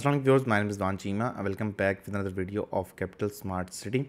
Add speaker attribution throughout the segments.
Speaker 1: Aslam viewers mine name Don Cheema welcome back with another video of Capital Smart City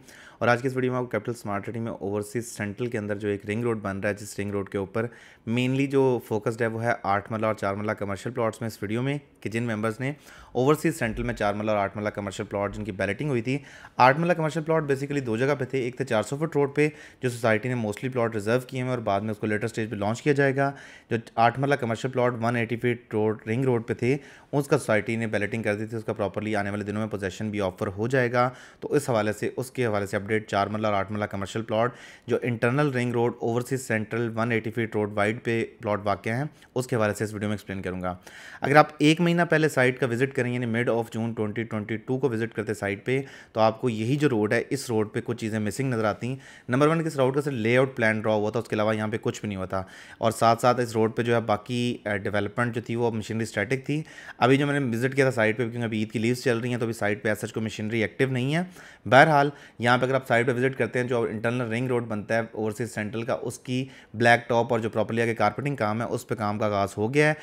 Speaker 1: और आज के इस video में आपको कैपिटल स्मार्ट सिटी में ओवरसीज सेंट्रल के अंदर जो एक रिंग रोड बन रहा है जिस रिंग रोड के ऊपर मेनली जो फोकस्ड है वो है आठ मल्ला और चार मल्ला कमर्शियल प्लॉट्स में इस वीडियो में कि जिन मेंबर्स ने ओवरसीज सेंट्रल में चार मल्ला और आठ मल्ला कमर्शियल प्लॉट जिनकी बैलेटिंग हुई थी आठ मल्ला कमर्शियल प्लॉट बेसिकली दो जगह पर थे एक थे तो चार सौ फुट रोड पर जो सोसाइटी ने मोस्टली प्लॉट रिजर्व किए हैं और बाद में उसको लेटर स्टेज पर लॉन्च किया जाएगा जो आठ marla commercial plot one eighty feet road ring road पर थे उसका सोसाइटी ने बैलेटिंग कर दी थी उसका प्रॉपरली आने वाले दिनों में पोजेशन भी ऑफर हो जाएगा तो इस हवाले से उसके हवाले से अपडेट चार मल्ला और आठ मल्ला कमर्शियल प्लॉट जो internal ring road Overseas Central one eighty feet road wide पे प्लॉट वाक्य हैं उसके हवाले से इस वीडियो में एक्सप्लेन करूँगा अगर आप एक महीना पहले साइट का विजिट करेंगे यानी mid of June twenty twenty two को विजिट करते साइट पर तो आपको यही जो रोड है इस रोड पर कुछ चीज़ें मिसिंग नजर आती नंबर वन किस रोड का सिर्फ लेआउट प्लान ड्रा हुआ था उसके अलावा यहाँ पर कुछ भी नहीं हुआ था और साथ साथ इस रोड पर जो है बाकी डेवलपमेंट जो थी वो मशीनरी स्टैटिक थी अभी जो मैंने विजिट किया था साइट पे क्योंकि अभी ईद की लीव्स चल रही हैं तो अभी साइट पे ऐसा कोई मशीनरी एक्टिव नहीं है बहरहाल यहाँ पे अगर आप साइट पे विजिट करते हैं जो इंटरनल रिंग रोड बनता है ओवरसीज सेंट्रल का उसकी ब्लैक टॉप और जो प्रॉपर्ली आगे कारपेटिंग काम है उस पर काम का आगाज़ हो गया है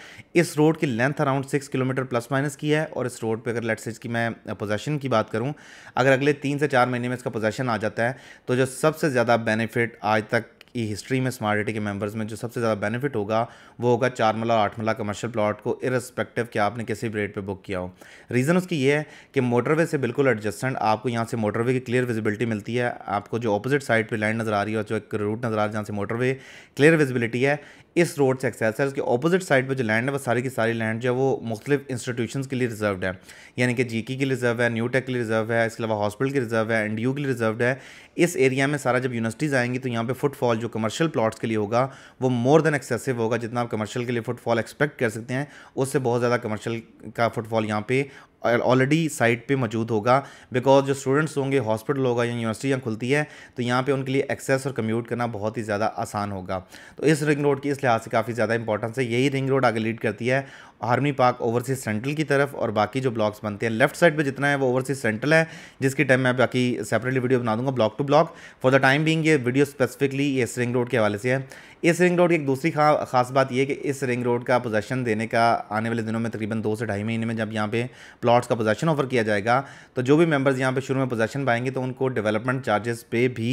Speaker 1: इस रोड की length around six kilometre plus minus की है और इस रोड पर अगर लेट से की मैं पोजेशन की बात करूँ अगर अगले तीन से चार महीने में इसका पोजेशन आ जाता है तो जो सबसे ज़्यादा बेनिफिट आज तक की हिस्ट्री में स्मार्ट सिटी के मेंबर्स में जो सबसे ज़्यादा बेनिफिट होगा वो होगा चार मला और आठ मला कमर्शियल प्लॉट को इरस्पेक्टिव कि आपने किसी भी रेट पर बुक किया हो रीज़न उसकी ये है कि मोटरवे से बिल्कुल एडजस्टेंट आपको यहाँ से मोटरवे की क्लियर विजिबिलिटी मिलती है आपको जो अपोजिट साइड पर लैंड नज़र आ रही है और जो एक रूट नज़र आ रहा है जहाँ से मोटरवे क्लियर विजिबिलिटी है इस रोड से एक्सेल सर के अपोजिट साइड पर जो लैंड है वो सारी की सारी लैंड जो है वो मुख्तफ इंस्टीट्यूशन के लिए रिजर्व है यानी कि जी के लिए रिजर्व है न्यू टेक के लिए रिजर्व है इसके अलावा हॉस्पिटल के रिजर्व है एंड यू के लिए रिजर्व है इस एरिया में सारा जब यूनिवर्सिटीज़ आएंगी तो यहाँ पे फुटफॉल जो कमर्शियल प्लॉट्स के लिए होगा वो मोर देन एक्सेसिव होगा जितना आप कमर्शियल के लिए फुटफॉल एक्सपेक्ट कर सकते हैं उससे बहुत ज़्यादा कमर्शियल का फुटफॉल यहाँ पे ऑलरेडी साइट पे मौजूद होगा बिकॉज जो स्टूडेंट्स होंगे हॉस्पिटल होगा या यूनिवर्सिटी खुलती है तो यहाँ पे उनके लिए एक्सेस और कम्यूट करना बहुत ही ज़्यादा आसान होगा तो इस रिंग रोड की इस लिहाज से काफ़ी ज़्यादा इंपॉर्टेंस है यही रिंग रोड आगे लीड करती है आर्मी पार्क ओवरसीज सेंट्रल की तरफ और बाकी जो ब्लॉक्स बनते हैं लेफ्ट साइड पे जितना है वो ओवरसीज सेंट्रल है जिसकी टाइम मैं बाकी सेपरेटली वीडियो बना दूंगा block two block for the time being ये वीडियो स्पेसिफिकली ये इस रिंग रोड के हवाले से है इस रिंग रोड की एक दूसरी खा, खास बात यह कि इस रिंग रोड का पोजेशन देने का आने वाले दिनों में तकरीबन दो से ढाई महीने में जब यहाँ पे प्लाट्स का पोजेशन ऑफर किया जाएगा तो जो भी मेम्बर्स यहाँ पर शुरू में पोजेशन पाएंगे तो उनको डेवलपमेंट चार्जेस पे भी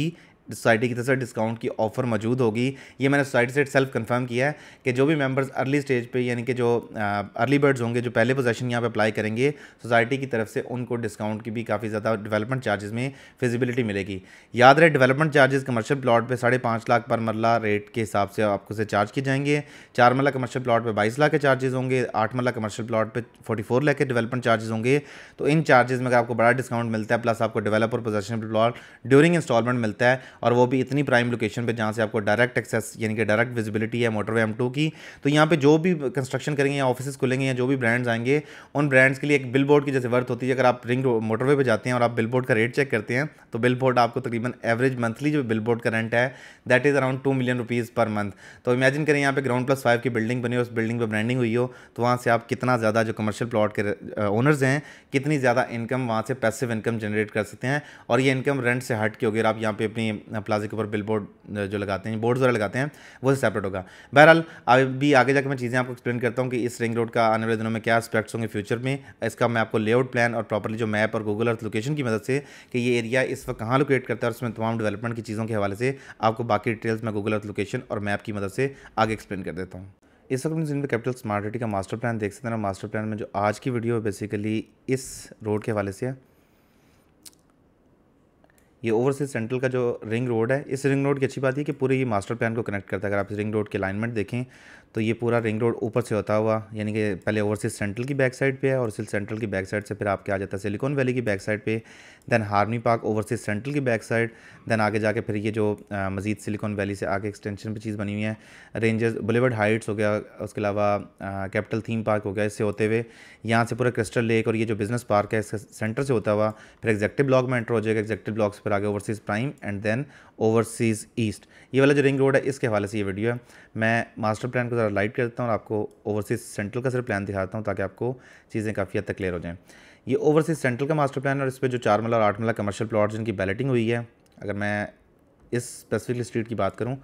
Speaker 1: सोसाइटी की तरफ से डिस्काउंट की ऑफ़र मौजूद होगी ये मैंने सोसाइटी से सेल्फ कंफर्म किया है कि जो भी मेंबर्स अर्ली स्टेज पे यानी कि जो अर्ली बर्ड्स होंगे जो पहले पोजेशन यहाँ पे अप्लाई करेंगे सोसाइटी की तरफ से उनको डिस्काउंट की भी काफ़ी ज़्यादा डेवलपमेंट चार्जेस में फिजिबिलिटी मिलेगी याद रहे डेवलपमेंट चार्जेस कमर्शियल प्लाट पर साढ़े पाँच लाख पर मरला रेट के हिसाब से आपको से चार्ज किए जाएंगे चार मरला कमर्शियल प्लाट पर बाईस लाख के चार्जेज़ होंगे आठ मरला कमर्शियल प्लाट पर फोर्टी फोर लाख के डेवलपमेंट चार्जेज़ होंगे तो इन चार्जेज़ में अगर आपको बड़ा डिस्काउंट मिलता है प्लस आपको developer possession plot during instalment मिलता है और वो भी इतनी प्राइम लोकेशन पे जहाँ से आपको डायरेक्ट एक्सेस यानी कि डायरेक्ट विजिबिलिटी है मोटरवे एम टू की तो यहाँ पे जो भी कंस्ट्रक्शन करेंगे या ऑफिस खुलेंगे या जो भी ब्रांड्स आएंगे उन ब्रांड्स के लिए एक बिल बोर्ड की जैसे वर्थ होती है अगर आप रिंग मोटरवे पर जाते हैं और आप बिल बोर्ड का रेट चेक करते हैं तो बिल बोर्ड आपको तकरीबन एवरेज मंथली जो बिल बोर्ड का रेंट है that is around two million rupees per month तो इमेजिन करें यहाँ पे ग्राउंड प्लस फाइव की बिल्डिंग बनी हो उस बिल्डिंग पर ब्रांडिंग हुई हो तो वहाँ से आप कितना ज़्यादा जो कमर्शियल प्लॉट के ओनर्स हैं कितनी ज़्यादा इनकम वहाँ से पैसिव इनकम जनरेट कर सकते हैं और ये इनकम रेंट से हट के अगर आप यहाँ पे अपनी प्लाजे के ऊपर बिल बोर्ड जो लगाते हैं बोर्ड्स वगैरह लगाते हैं वो सेपरेट होगा बहरहाल अभी आगे जाकर मैं चीज़ें आपको एक्सप्लेन करता हूँ कि इस रिंग रोड का आने वाले दिनों में क्या एस्पेक्ट्स होंगे फ्यूचर में इसका मैं आपको लेआउट प्लान और प्रॉपरली जो मैप और गूगल अर्थ लोकेशन की मदद से कि ये एरिया इस वक्त कहाँ लोकेट करता है और उसमें तमाम डेवलपमेंट की चीज़ों के हवाले से आपको बाकी डिटेल्स मैं गूगल अर्थ लोकेशन और मैप की मदद से आगे एक्सप्लेन कर देता हूँ इस वक्त जिन पे कैपिटल स्मार्ट सिटी का मास्टर प्लान देख सकते हैं मास्टर प्लान में जो आज की वीडियो है बेसिकली इस रोड के हवाले से है ये ओवरसीज सेंट्रल का जो रिंग रोड है इस रिंग रोड की अच्छी बात है कि पूरे ये मास्टर प्लान को कनेक्ट करता है अगर आप इस रिंग रोड के अलाइनमेंट देखें तो ये पूरा रिंग रोड ऊपर से होता हुआ यानी कि पहले ओवरसीज सेंट्रल की बैक साइड पे है और सिल सेंट्रल की बैक साइड से फिर आपके आ जाता है सिलिकॉन वैली की बैक साइड पे दैन हार्मी पार्क ओवरसीज सेंट्रल की बैक साइड दैन आगे जाके फिर ये जो मजीद सिलिकॉन वैली से आगे एक्सटेंशन पर चीज़ बनी हुई है रेंजर्स बुलेवर्ड हाइट्स हो गया उसके अलावा कैपिटल थीम पार्क हो गया इससे होते हुए यहाँ से पूरा क्रिस्टल लेक और ये जो बिज़नेस पार्क है इसका सेंटर से होता हुआ फिर एग्जेक्टिव ब्लॉक में एंटर हो जाएगा एग्जेक्टिव ब्लॉक फिर आगे Overseas Prime and then Overseas East ये वाला जो रिंग रोड है इसके हवाले से ये वीडियो है मैं मास्टर प्लान को ज़रा लाइट कर देता हूँ और आपको ओवरसीज़ सेंट्रल का सिर्फ प्लान दिखाता हूँ ताकि आपको चीज़ें काफ़ी हद तक क्लियर हो जाएँ ये ओवरसीज़ सेंट्रल का मास्टर प्लान और इस पर जो चार मला और आठ मला कमर्शल प्लाट जिनकी बैलेटिंग हुई है अगर मैं इस स्पेसिफिक स्ट्रीट की बात करूँ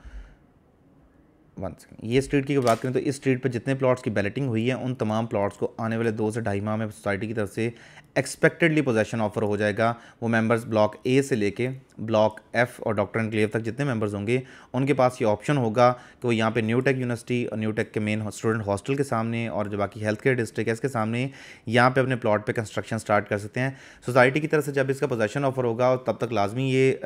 Speaker 1: वन सेकेंड ये स्ट्रीट की बात करें तो इस स्ट्रीट पर जितने प्लॉट्स की बैलेटिंग हुई है उन तमाम प्लॉट्स को आने वाले दो से ढाई माह में सोसाइटी की तरफ से एक्सपेक्टेडली पोजेशन ऑफर हो जाएगा वो मेंबर्स ब्लॉक ए से लेके ब्लॉक एफ और डॉक्टर इनक्लेव तक जितने मेंबर्स होंगे उनके पास ये ऑप्शन होगा कि वो यहाँ पे न्यू टेक यूनिवर्सिटी और न्यू टेक के मेन स्टूडेंट हॉस्टल के सामने और जो बाकी हेल्थ केयर डिस्ट्रिक्ट है इसके सामने यहाँ पे अपने प्लॉट पे कंस्ट्रक्शन स्टार्ट कर सकते हैं सोसाइटी की तरफ से जब इसका पोजेशन ऑफर होगा और तब तक लाजमी ये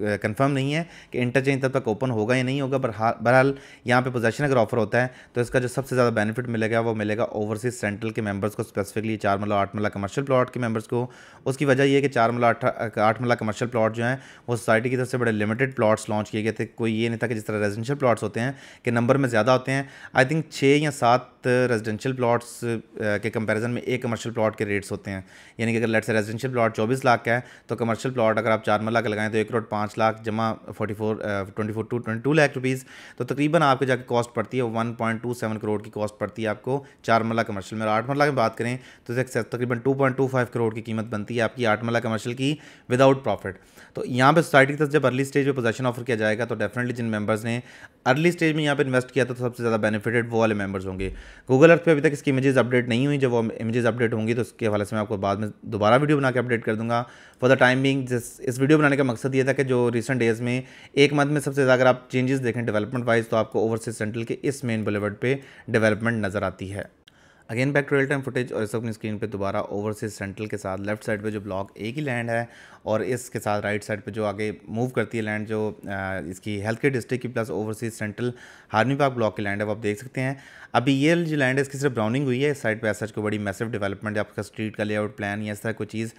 Speaker 1: कन्फर्म नहीं है कि इंटरचेंज तब तक ओपन होगा या नहीं होगा बहरहाल यहाँ पे पोजेशन अगर ऑफर होता है तो इसका जो सबसे ज़्यादा बेनिफिट मिलेगा वो मिलेगा ओवरसीज सेंट्रल के मेम्बर्स को स्पेसिफिकली चार मल्ला मतलब आठ मल्ला कमर्शियल प्लॉट प्लाट के मेंबर्स को उसकी वजह यह है कि चार मला आठ मला कमर्शियल प्लाट जो हैं वो सोसाइटी की तरफ से बड़े लिमिटेड प्लाट्स लॉन्च किए गए थे कोई ये नहीं था कि जिस तरह रेजिडेंशियल प्लाट्स होते हैं कि नंबर में ज़्यादा होते हैं आई थिंक छः या सात रेजिडेंशियल प्लॉट्स के कंपैरिजन में एक कमर्शियल प्लॉट के रेट्स होते हैं यानी कि अगर लेट्स से रेजिडेंशियल प्लॉट चौबीस लाख का है तो कमर्शियल प्लॉट अगर आप चार मल्ला का लगाएं तो एक करोड़ पाँच लाख जमा 44 four twenty four two twenty two lakh rupees तो तकरीबन आपके जाकर कॉस्ट पड़ती है one point two seven crore की कॉस्ट पड़ती है आपको चार मल्ला कमर्शियल में आठ मरला की बात करें तो तकरीबन two point two five crore की कीमत बनती है आपकी आठ मल्ला कमर्शियल की विदाउट प्रॉफिट तो यहाँ पर सोसाइटी की तरफ जब अर्ली स्टेज पर पोजेशन ऑफर किया जाएगा तो डेफिनेटली जिन मेंबर्स ने अर्ली स्टेज में यहाँ पर इन्वेस्ट किया था तो सबसे ज़्यादा बेनिफिटेड वो वाले मेंबर्स होंगे गूगल अर्थ पे अभी तक इसकी इमेजेस अपडेट नहीं हुई जब वो इमेजेस अपडेट होंगी तो उसके हवाले से मैं आपको बाद में दोबारा वीडियो बना के अपडेट कर दूंगा फॉर द टाइम बिंग जिस इस वीडियो बनाने का मकसद ये था कि जो रिसेंट डेज में एक मंथ में सबसे ज़्यादा अगर आप चेंजेस देखें डेवलपमेंट वाइज तो आपको ओवरसीज सेंट्रल के इस मेन बुलेवर्ड पर डेवलपमेंट नज़र आती है again back to real time footage और इस अपनी स्क्रीन पे दोबारा ओवरसीज सेंट्रल के साथ लेफ्ट साइड पे जो ब्लॉक ए की लैंड है और इसके साथ राइट साइड पे जो आगे मूव करती है लैंड जो इसकी हेल्थ केयर डिस्ट्रिक्ट की प्लस ओवरसीज सेंट्रल हार्मी पार्क ब्लॉक की लैंड है वो आप देख सकते हैं अभी ये जो लैंड है इसकी सिर्फ ब्राउनिंग हुई है इस साइड पर ऐसा कोई बड़ी मैसिव डेवलपमेंट आपका स्ट्रीट का लेआउट प्लान या इस तरह कोई चीज़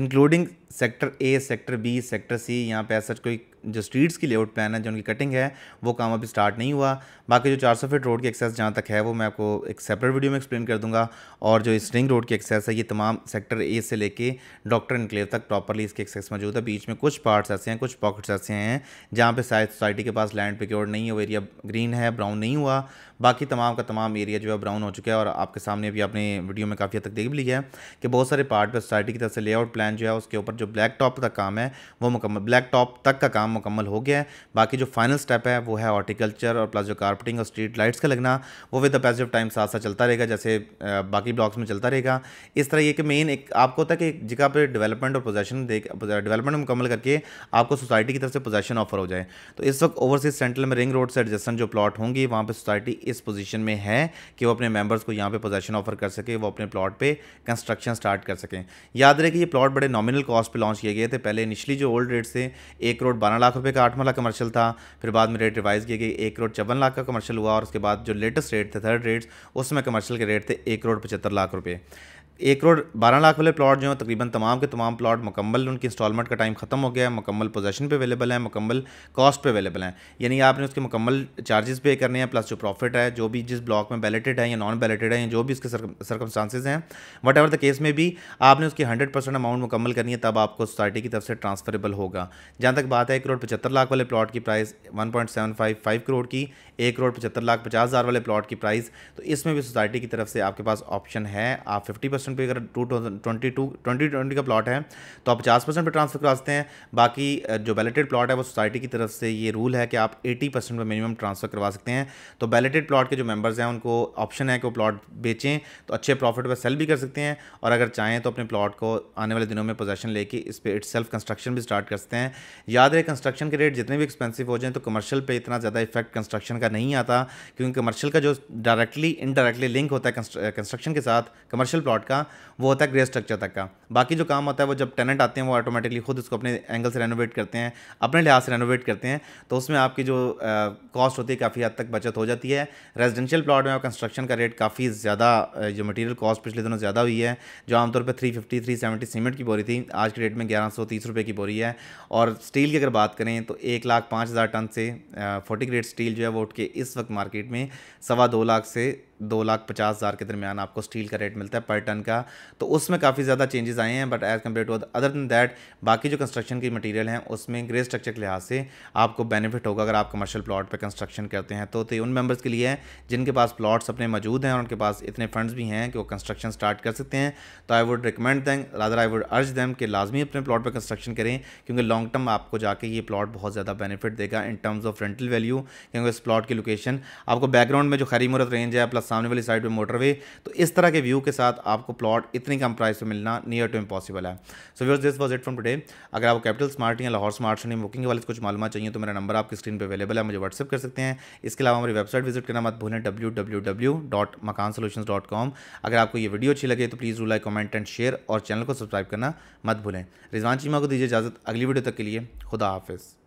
Speaker 1: including sector A sector B sector C यहाँ पर ऐसा कोई जो स्ट्रीट्स की लेआउट प्लान है जो उनकी कटिंग है वो काम अभी स्टार्ट नहीं हुआ बाकी जो चार सौ फीट रोड की एक्सेस जहाँ तक है वो मैं आपको एक सेपरेट वीडियो में एक्सप्लेन कर दूंगा और जो स्ट्रिंग रोड की एक्सेस है ये तमाम सेक्टर ए से लेके डॉक्टर इनक्लेव तक प्रॉपरली इसके एक्सेस मौजूद है बीच में कुछ पार्ट्स ऐसे हैं कुछ पॉकेट्स ऐसे हैं जहाँ पर शायद सोसाइटी के पास लैंड पिक्योर नहीं है वो एरिया ग्रीन है ब्राउन नहीं हुआ बाकी तमाम का तमाम एरिया जो है ब्राउन हो चुका है और आपके सामने भी आपने वीडियो में काफ़ी हद तक देख भी लिया है कि बहुत सारे पार्ट पर सोसाइटी की तरफ से लेआउट प्लान जो है उसके ऊपर जो ब्लैक टॉप तक काम है वो मुकम्मल ब्लैक टॉप तक का काम मुकम्मल हो गया है बाकी जो फाइनल स्टेप है वो है हॉर्टिकल्चर और प्लस जो कारपेटिंग और स्ट्रीट लाइट्स का लगना वो with the pace of time साथ साथ चलता रहेगा जैसे बाकी ब्लॉक्स में चलता रहेगा इस तरह ये कि मेन एक आपको होता है कि जगह पर डेवलपमेंट और पोजेशन देख डेवलपमेंट मुकम्मल करके आपको सोसाइटी की तरफ से पोजेशन ऑफर हो जाए तो इस वक्त ओवरसीज सेंट्रल में रिंग रोड से एडजस्टन जो प्लॉट होंगी वहाँ पर सोसाइटी इस पोजिशन में है कि वो अपने मेंबर्स को यहाँ पे पोजेशन ऑफर कर सके वो अपने प्लॉट पर कंस्ट्रक्शन स्टार्ट कर सकें याद रहे कि ये प्लॉट बड़े नॉमिनल कॉस्ट पर लॉन्च किए गए थे पहले इनिशली जो ओल्ड रेट्स से एक करोड़ बारह बारह लाख रुपये का आठ वाला कमर्शियल था फिर बाद में रेट रिवाइज़ की गई एक करोड़ चौवन लाख का कमर्शियल हुआ और उसके बाद जो लेटेस्ट रेट थे थर्ड रेट्स उसमें कमर्शियल के रेट थे एक करोड़ पचहत्तर लाख रुपये एक करोड़ बारह लाख वाले प्लाट जो हैं तकरीबन तमाम के तमाम प्लाट मुकम्मल उनकी इंस्टॉलमेंट का टाइम ख़त्म हो गया है मुकम्मल पोजेशन पे अवेलेबल है मुकम्मल कॉस्ट पे अवेलेबल हैं यानी आपने उसके मुकम्मल चार्जेस पे करने हैं प्लस जो प्रॉफिट है जो भी जिस ब्लॉक में बैलेटेड है या नॉन बैलेटेड है या जो भी इसके सर्कमस्टांसेज हैं वट एवर द केस में भी आपने उसकी हंड्रेड परसेंट अमाउंट मुकम्मल करनी है तब आपको सोसाइटी की तरफ से ट्रांसफरेबल होगा जहाँ तक बात है एक करोड़ पचहत्तर लाख वाले प्लाट की price one point seven five five crore की एक करोड़ पचहत्तर लाख पचास हज़ार वाले प्लाट की प्राइस तो इसमें भी सोसाइटी की तरफ से आपके पास ऑप्शन है आप फिफ्टी परसेंट पर अगर two twenty two twenty twenty का प्लॉट है तो आप पचास परसेंट पर ट्रांसफ़र करा सकते हैं बाकी जो बैलेटेड प्लॉट है वो सोसाइटी की तरफ से ये रूल है कि आप एटी परसेंट पर मिनिमम ट्रांसफ़र करवा सकते हैं तो बैलेटेड प्लॉट के जो मेम्बर्स हैं उनको ऑप्शन है कि वो प्लॉट बेचें तो अच्छे प्रॉफिट पर सेल भी कर सकते हैं और अगर चाहें तो अपने प्लॉट को आने वाले दिनों में पोजेशन लेके इस पर इट्स सेल्फ कंस्ट्रक्शन भी स्टार्ट कर सकते हैं याद रहे कंस्ट्रक्शन के रेट जितने भी एक्सपेंसिव हो जाए तो कमर्शियल पर इतना ज़्यादा इफेक्ट कंस्ट्रक्शन का नहीं आता क्योंकि कमर्शियल का जो डायरेक्टली इनडायरेक्टली लिंक होता है कंस्ट्रक्शन के साथ कमर्शियल प्लॉट का का वो होता है ग्रे स्ट्रक्चर तक का बाकी जो काम होता है वो जब टेनेंट आते हैं वो ऑटोमेटिकली खुद उसको अपने एंगल से रेनोवेट करते हैं अपने लिहाज से रेनोवेट करते हैं तो उसमें आपकी जो कॉस्ट होती है काफ़ी हद तक बचत हो जाती है रेजिडेंशियल प्लाट में कंस्ट्रक्शन का रेट काफ़ी ज़्यादा जो मटीरियल कॉस्ट पिछले दिनों ज़्यादा हुई है जो आमतौर पर three fifty three seventy cement की बोरी थी आज के रेट में ग्यारह सौ तीस की बोरी है और स्टील की अगर बात करें तो एक लाख पाँच हज़ार टन से फोर्टी ग्रेड स्टील जो है वो उठ के इस वक्त मार्केट में सवा दो लाख से दो लाख पचास हज़ार के दरमियान आपको स्टील का रेट मिलता है पर टन का तो उसमें काफ़ी ज़्यादा चेंजेस आए हैं but as compared to other than that बाकी जो कंस्ट्रक्शन की मटेरियल हैं उसमें ग्रे स्ट्रक्चर के लिहाज से आपको बेनिफिट होगा अगर आप कमर्शियल प्लाट पर कंस्ट्रक्शन करते हैं तो, तो उन मेम्बर्स के लिए जिनके पास प्लाट्स अपने मौजूद हैं और उनके पास इतने फंड्स भी हैं कि वो कंस्ट्रक्शन स्टार्ट कर सकते हैं तो I would recommend them rather I would urge them कि लाजमी अपने प्लाट पर कंस्ट्रक्शन करें क्योंकि लॉन्ग टर्म आपको जाके ये प्लाट बहुत ज़्यादा बेनिफिट देगा in terms of rental value क्योंकि इस प्लाट की लोकेशन आपको बैकग्राउंड में जो खरी मुरत रेंज है प्लस सामने वाली साइड पे मोटरवे तो इस तरह के व्यू के साथ आपको प्लॉट इतनी कम प्राइस पे मिलना नियर टू इम्पॉसिबल है so viewers this was it from today अगर आप कैपिटल स्मार्ट या लाहौर स्मार्ट सिटी बुकिंग के वाले कुछ मालूम चाहिए तो मेरा नंबर आपकी स्क्रीन पर अवेलेबल है मुझे व्हाट्सअप कर सकते हैं इसके अलावा हमारी वेबसाइट विजिट करना मत भूलें W W W dot Makaan solution dot com अगर आपको ये वीडियो अच्छी लगे तो please like comment and share और चैनल को सब्सक्राइब करना मत भूलें रिजवान चीमा को दीजिए इजाज़त अगली वीडियो तक के लिए खुदा हाफिज़